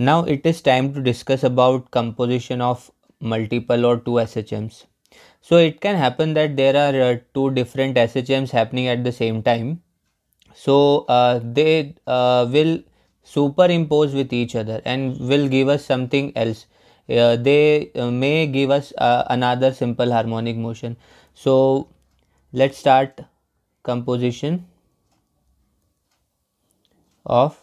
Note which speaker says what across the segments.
Speaker 1: Now it is time to discuss about composition of multiple or two SHMs. So it can happen that there are uh, two different SHMs happening at the same time. So uh, they uh, will superimpose with each other and will give us something else. Uh, they uh, may give us uh, another simple harmonic motion. So let's start composition of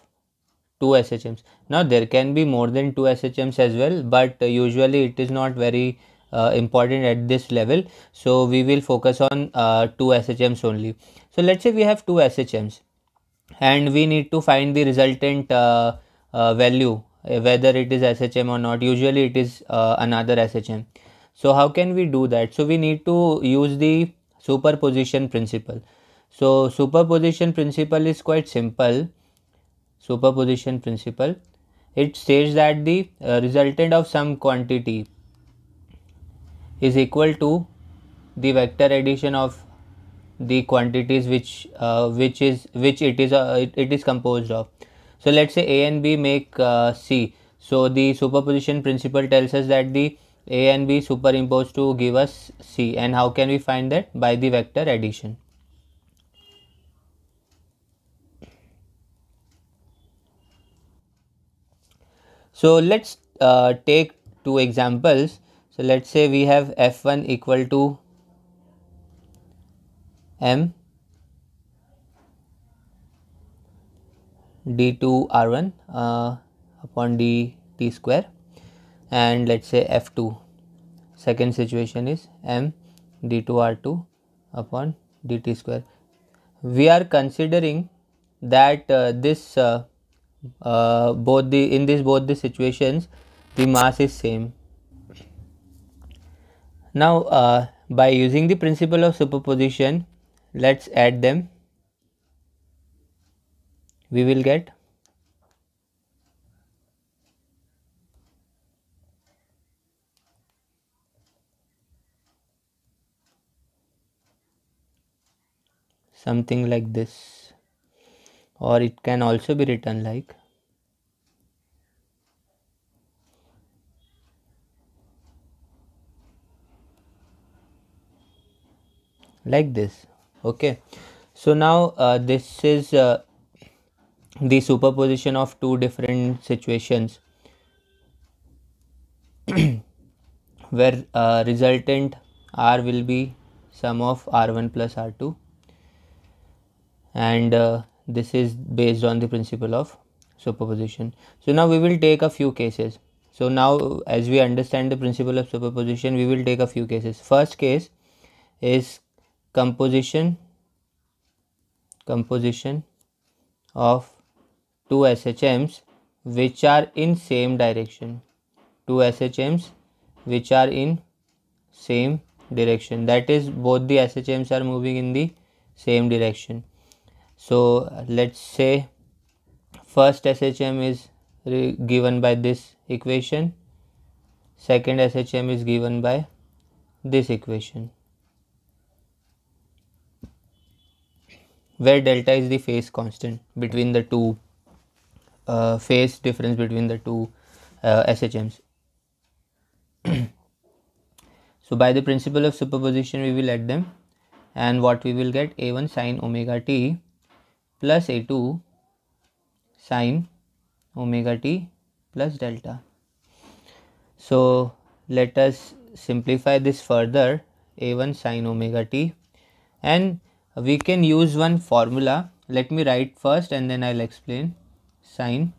Speaker 1: two SHMs now there can be more than two shms as well but usually it is not very uh, important at this level so we will focus on uh, two shms only so let's say we have two shms and we need to find the resultant uh, uh value eh, whether it is shm or not usually it is uh, another shm so how can we do that so we need to use the superposition principle so superposition principle is quite simple superposition principle it says that the uh, resultant of some quantity is equal to the vector addition of the quantities which uh, which is which it is uh, it, it is composed of so let's say a and b make uh, c so the superposition principle tells us that the a and b superimposed to give us c and how can we find that by the vector addition So let's uh, take two examples. So let's say we have F1 equal to M D2 R1 uh, upon DT square and let's say F2. Second situation is M D2 R2 upon DT square. We are considering that uh, this uh, uh, both the in this both the situations the mass is same now uh, by using the principle of superposition let's add them we will get something like this or it can also be written like like this okay so now uh, this is uh, the superposition of two different situations where uh, resultant r will be sum of r1 plus r2 and uh, this is based on the principle of superposition so now we will take a few cases so now as we understand the principle of superposition we will take a few cases first case is composition composition of two SHMs which are in same direction two SHMs which are in same direction that is both the SHMs are moving in the same direction so let's say first SHM is given by this equation second SHM is given by this equation where delta is the phase constant between the two uh, phase difference between the two uh, SHMs. so by the principle of superposition we will add them and what we will get a1 sine omega t plus A two sine omega t plus delta so let us simplify this further A one sine omega t and we can use one formula let me write first and then I explain sine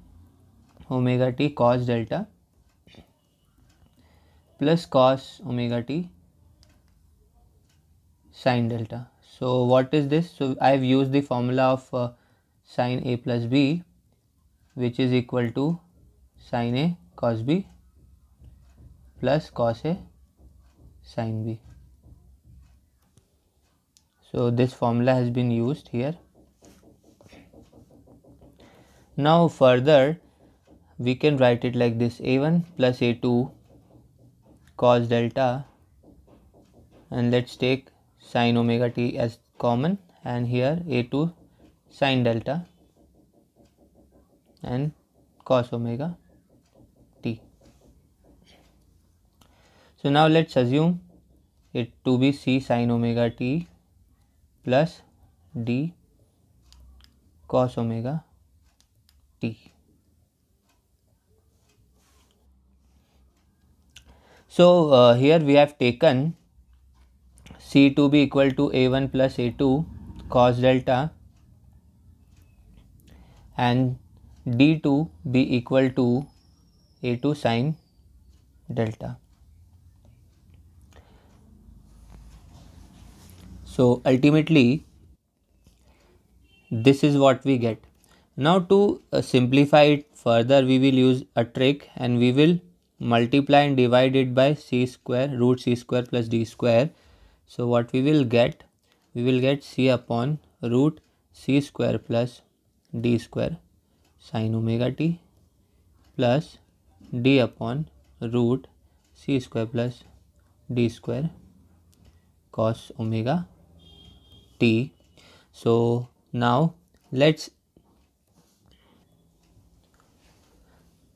Speaker 1: omega t cos delta plus cos omega t sine delta so what is this so i have used the formula of uh, sine a plus b which is equal to sine a cos b plus cos a sine b so this formula has been used here now further we can write it like this a1 plus a2 cos delta and let's take sine omega t as common and here a2 sine delta and cos omega t. So now let's assume it to be c sine omega t plus d cos omega t. So uh, here we have taken C2 be equal to A1 plus A2 cos delta and D2 be equal to A2 sine delta. So ultimately this is what we get. Now to uh, simplify it further we will use a trick and we will multiply and divide it by c square root c square plus d square so what we will get? We will get c upon root c square plus d square sine omega t plus d upon root c square plus d square cos omega t. So now let's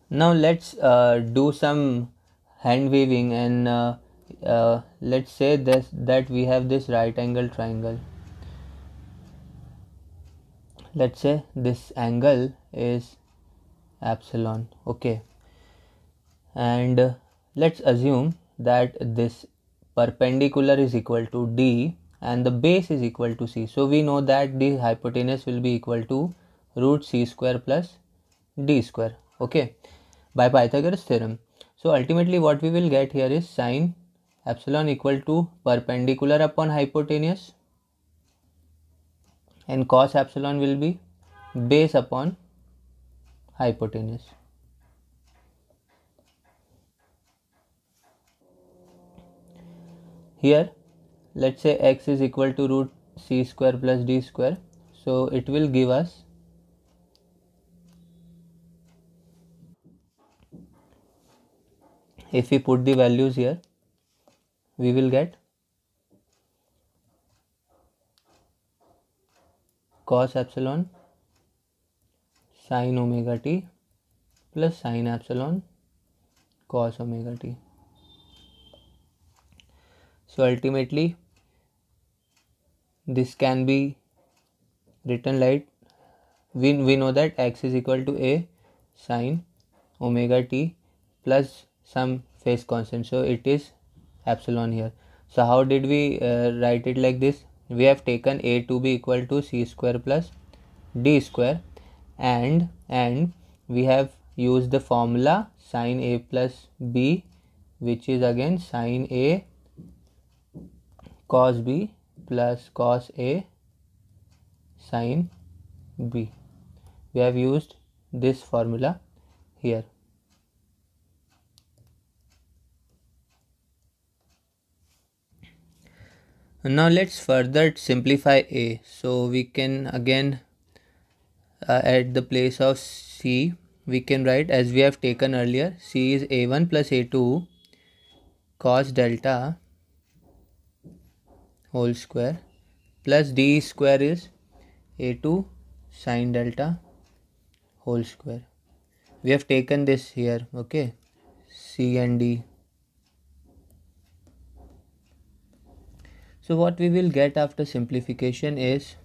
Speaker 1: now let's uh, do some hand waving and uh, uh, let's say this that we have this right angle triangle let's say this angle is epsilon okay and uh, let's assume that this perpendicular is equal to d and the base is equal to c so we know that the hypotenuse will be equal to root c square plus d square okay by pythagoras theorem so ultimately what we will get here is sine epsilon equal to perpendicular upon hypotenuse and cos epsilon will be base upon hypotenuse. Here let's say x is equal to root c square plus d square so it will give us if we put the values here we will get cos epsilon sin omega t plus sin epsilon cos omega t. So ultimately this can be written like we, we know that x is equal to a sine omega t plus some phase constant. So it is epsilon here so how did we uh, write it like this we have taken a to be equal to c square plus d square and and we have used the formula sine a plus b which is again sine a cos b plus cos a sine b we have used this formula here now let's further simplify a so we can again uh, at the place of c we can write as we have taken earlier c is a1 plus a2 cos delta whole square plus d square is a2 sine delta whole square we have taken this here okay c and d So what we will get after simplification is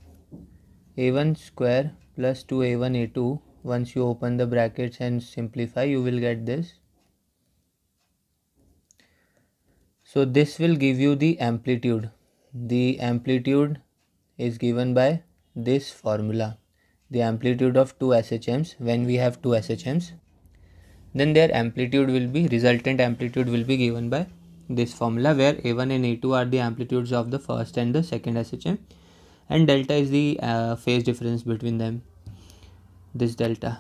Speaker 1: a1 square plus 2a1 a2 once you open the brackets and simplify you will get this so this will give you the amplitude the amplitude is given by this formula the amplitude of two SHMs when we have two SHMs then their amplitude will be resultant amplitude will be given by this formula where A1 and A2 are the amplitudes of the first and the second SHM and delta is the uh, phase difference between them this delta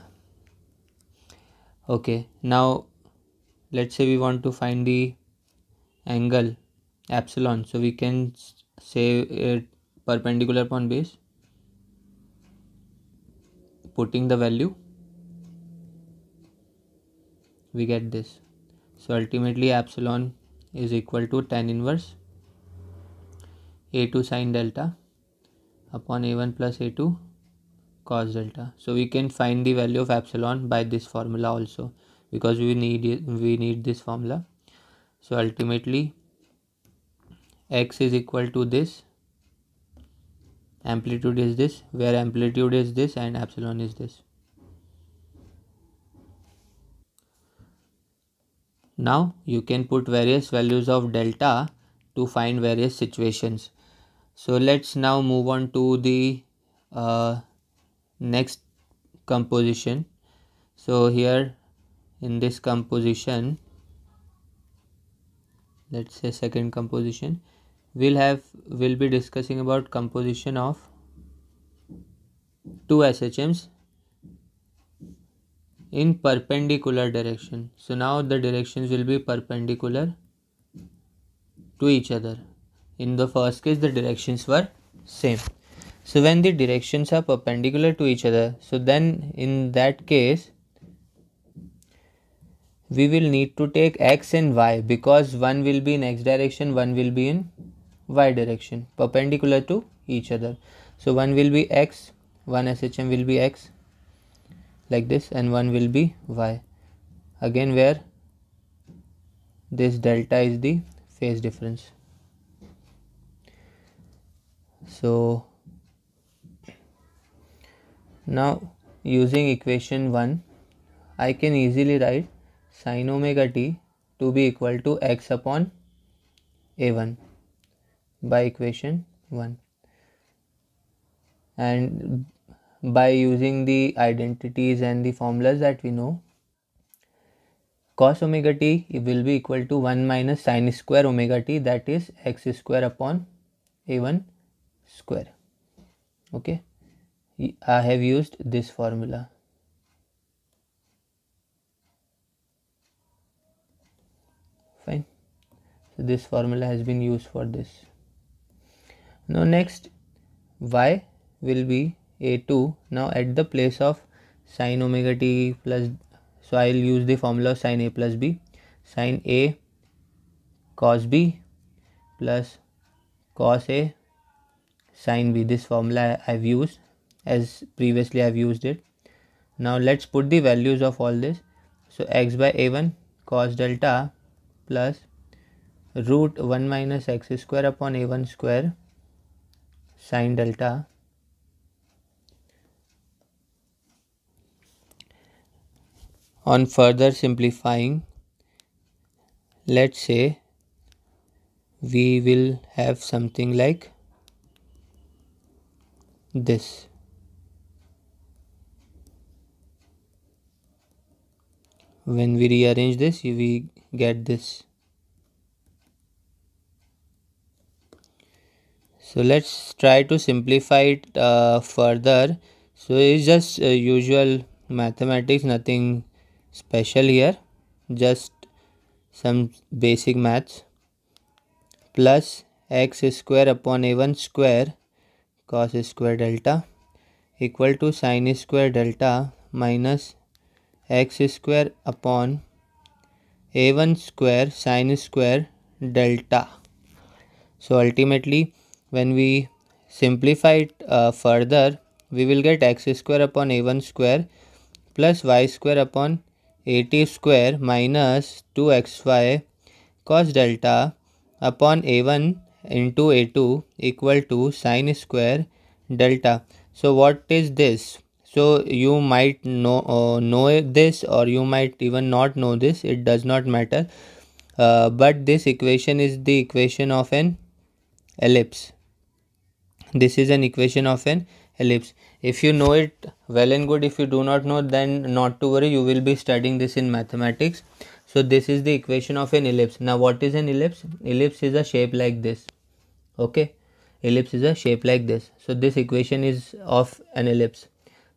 Speaker 1: okay now let's say we want to find the angle epsilon so we can say it perpendicular upon base putting the value we get this so ultimately epsilon is equal to tan inverse a2 sine delta upon a1 plus a2 cos delta so we can find the value of epsilon by this formula also because we need we need this formula so ultimately x is equal to this amplitude is this where amplitude is this and epsilon is this Now you can put various values of delta to find various situations. So let's now move on to the uh, next composition. So here in this composition, let's say second composition, we'll have we'll be discussing about composition of two SHMs in perpendicular direction. So now the directions will be perpendicular to each other. In the first case the directions were same. So when the directions are perpendicular to each other, so then in that case we will need to take x and y because one will be in x direction, one will be in y direction perpendicular to each other. So one will be x, one SHM will be x, like this and one will be y again where this delta is the phase difference so now using equation 1 I can easily write sine omega t to be equal to x upon a1 by equation 1 and by using the identities and the formulas that we know cos omega t will be equal to 1 minus sine square omega t that is x square upon a1 square okay i have used this formula fine so this formula has been used for this now next y will be a2 now at the place of sine omega t plus so I'll use the formula of sine a plus b sine a cos b plus cos a sine b this formula I've used as previously I've used it now let's put the values of all this so x by a1 cos delta plus root 1 minus x square upon a1 square sine delta on further simplifying let's say we will have something like this when we rearrange this we get this so let's try to simplify it uh, further so it's just uh, usual mathematics nothing special here just some basic maths plus x square upon a1 square cos square delta equal to sine square delta minus x square upon a1 square sine square delta so ultimately when we simplify it uh, further we will get x square upon a1 square plus y square upon at square minus 2xy cos delta upon a1 into a2 equal to sine square delta. So what is this? So you might know uh, know this or you might even not know this. It does not matter. Uh, but this equation is the equation of an ellipse. This is an equation of an ellipse if you know it well and good if you do not know then not to worry you will be studying this in mathematics so this is the equation of an ellipse now what is an ellipse ellipse is a shape like this okay ellipse is a shape like this so this equation is of an ellipse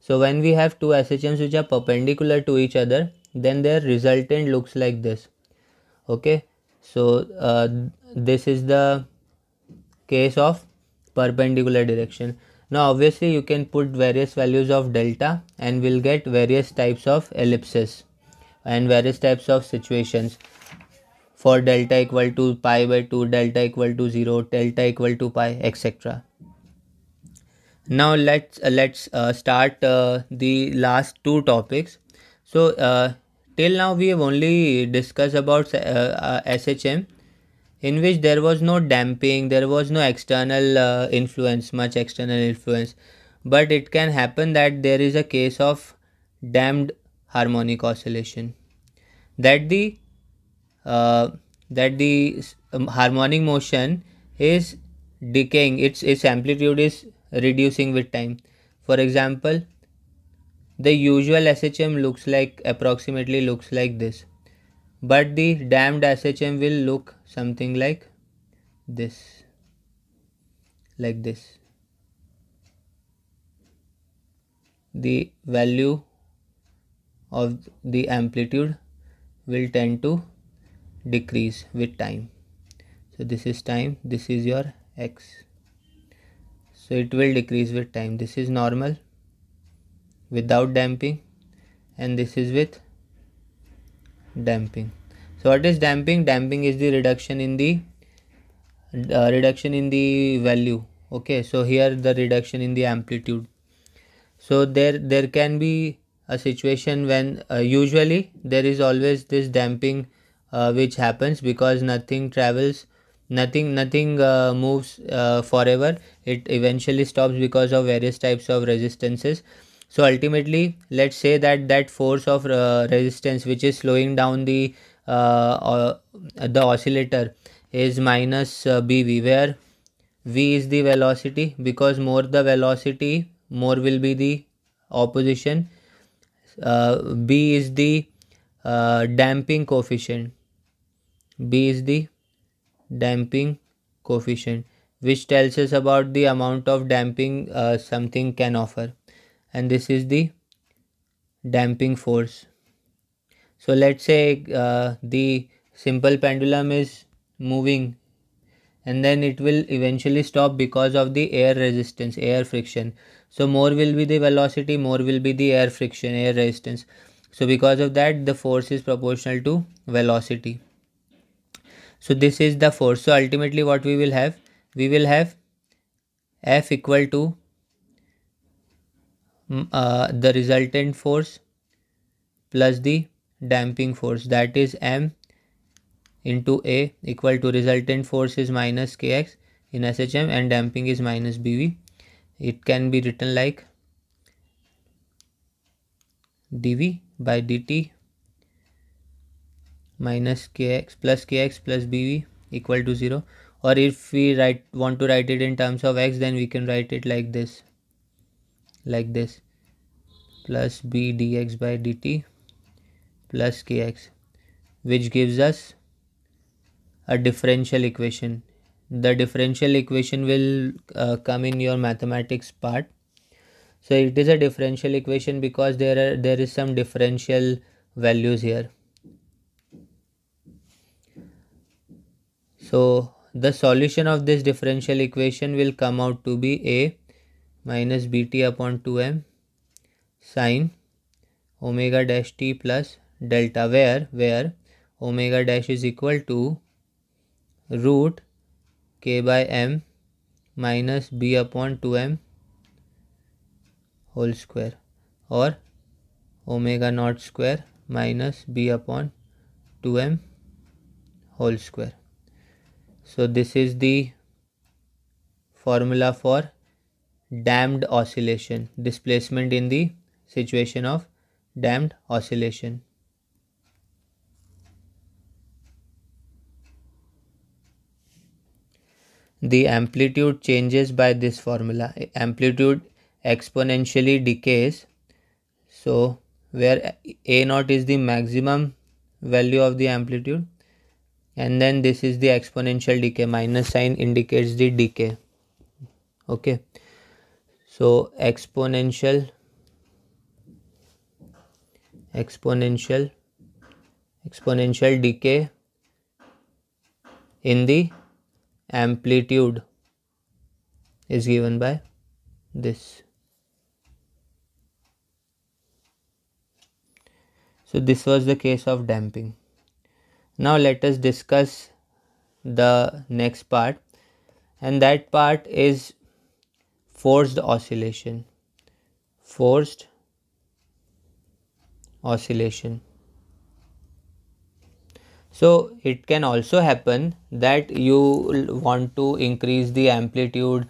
Speaker 1: so when we have two SHMs which are perpendicular to each other then their resultant looks like this okay so uh, this is the case of perpendicular direction now obviously you can put various values of delta and we'll get various types of ellipses and various types of situations for delta equal to pi by 2, delta equal to 0, delta equal to pi etc. Now let's uh, let's uh, start uh, the last two topics. So uh, till now we have only discussed about uh, uh, SHM in which there was no damping, there was no external uh, influence, much external influence. But it can happen that there is a case of damped harmonic oscillation. That the uh, that the um, harmonic motion is decaying. Its its amplitude is reducing with time. For example, the usual SHM looks like approximately looks like this, but the damped SHM will look something like this like this the value of the amplitude will tend to decrease with time so this is time this is your x so it will decrease with time this is normal without damping and this is with damping so what is damping damping is the reduction in the uh, reduction in the value okay so here the reduction in the amplitude so there there can be a situation when uh, usually there is always this damping uh, which happens because nothing travels nothing nothing uh, moves uh, forever it eventually stops because of various types of resistances so ultimately let's say that that force of uh, resistance which is slowing down the uh, uh, the oscillator is minus uh, bv where v is the velocity because more the velocity more will be the opposition uh, b is the damping coefficient b is the damping coefficient which tells us about the amount of damping uh, something can offer and this is the damping force so let's say uh, the simple pendulum is moving and then it will eventually stop because of the air resistance air friction so more will be the velocity more will be the air friction air resistance so because of that the force is proportional to velocity so this is the force so ultimately what we will have we will have f equal to mm, uh, the resultant force plus the damping force that is m into a equal to resultant force is minus kx in SHM and damping is minus bv. It can be written like dv by dt minus kx plus kx plus bv equal to 0 or if we write want to write it in terms of x then we can write it like this like this plus b dx by dt plus kx which gives us a differential equation. The differential equation will uh, come in your mathematics part. So it is a differential equation because there are there is some differential values here. So the solution of this differential equation will come out to be a minus bt upon 2m sine omega dash t plus delta where where omega dash is equal to root k by m minus b upon 2m whole square or omega naught square minus b upon 2m whole square. So this is the formula for damped oscillation displacement in the situation of damped oscillation. the amplitude changes by this formula amplitude exponentially decays so where a naught is the maximum value of the amplitude and then this is the exponential decay minus sign indicates the decay okay so exponential exponential exponential decay in the amplitude is given by this. So this was the case of damping. Now let us discuss the next part and that part is forced oscillation. Forced oscillation so it can also happen that you want to increase the amplitude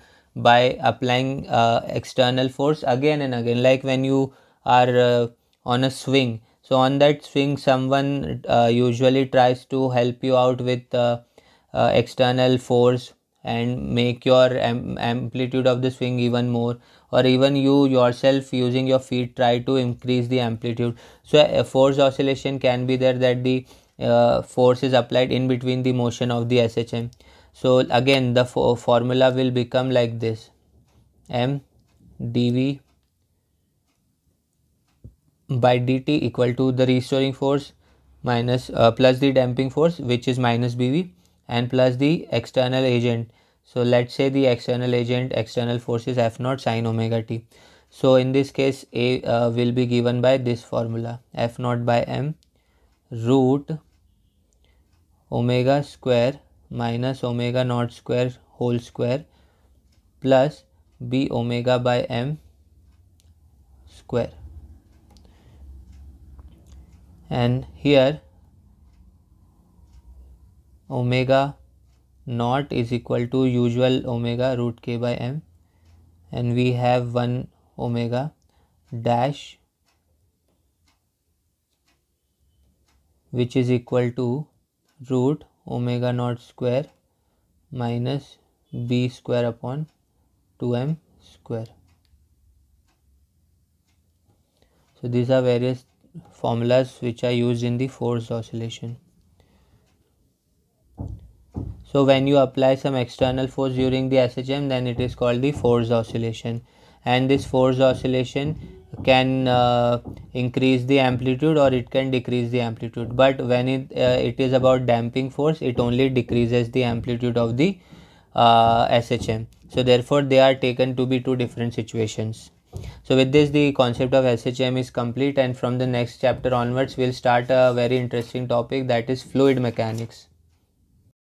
Speaker 1: by applying uh, external force again and again like when you are uh, on a swing so on that swing someone uh, usually tries to help you out with uh, uh, external force and make your am- amplitude of the swing even more or even you yourself using your feet try to increase the amplitude so a force oscillation can be there that the uh, force is applied in between the motion of the SHM. So again the fo formula will become like this m dv by dt equal to the restoring force minus uh, plus the damping force which is minus bv and plus the external agent so let's say the external agent external force is f naught sine omega t so in this case a uh, will be given by this formula f naught by m root omega square minus omega naught square whole square plus b omega by m square and here omega naught is equal to usual omega root k by m and we have one omega dash which is equal to root omega naught square minus b square upon 2m square. So these are various formulas which are used in the force oscillation. So when you apply some external force during the SHM then it is called the force oscillation and this force oscillation can uh, increase the amplitude or it can decrease the amplitude but when it, uh, it is about damping force it only decreases the amplitude of the uh, SHM so therefore they are taken to be two different situations so with this the concept of SHM is complete and from the next chapter onwards we'll start a very interesting topic that is fluid mechanics